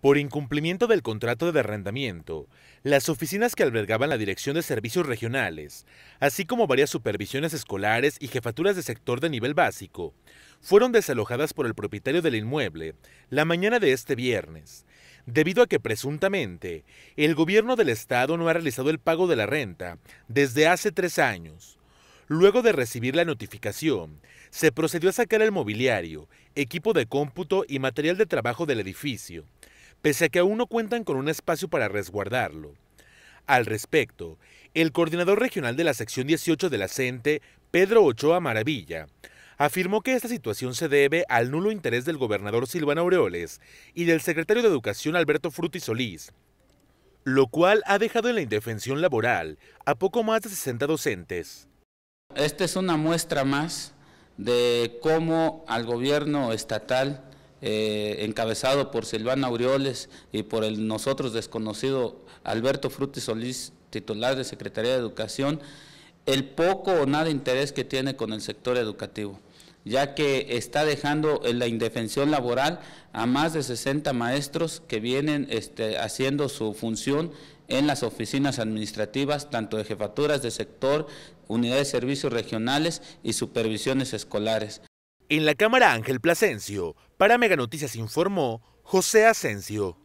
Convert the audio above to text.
Por incumplimiento del contrato de arrendamiento, las oficinas que albergaban la Dirección de Servicios Regionales, así como varias supervisiones escolares y jefaturas de sector de nivel básico, fueron desalojadas por el propietario del inmueble la mañana de este viernes, debido a que presuntamente el gobierno del Estado no ha realizado el pago de la renta desde hace tres años. Luego de recibir la notificación, se procedió a sacar el mobiliario, equipo de cómputo y material de trabajo del edificio pese a que aún no cuentan con un espacio para resguardarlo. Al respecto, el coordinador regional de la sección 18 de la CENTE, Pedro Ochoa Maravilla, afirmó que esta situación se debe al nulo interés del gobernador Silvano Aureoles y del secretario de Educación Alberto Frutti Solís, lo cual ha dejado en la indefensión laboral a poco más de 60 docentes. Esta es una muestra más de cómo al gobierno estatal eh, encabezado por Silvana Aureoles y por el nosotros desconocido Alberto Frutti Solís, titular de Secretaría de Educación, el poco o nada interés que tiene con el sector educativo, ya que está dejando en la indefensión laboral a más de 60 maestros que vienen este, haciendo su función en las oficinas administrativas, tanto de jefaturas de sector, unidades de servicios regionales y supervisiones escolares. En la cámara Ángel Plasencio, para Mega Noticias informó José Asencio.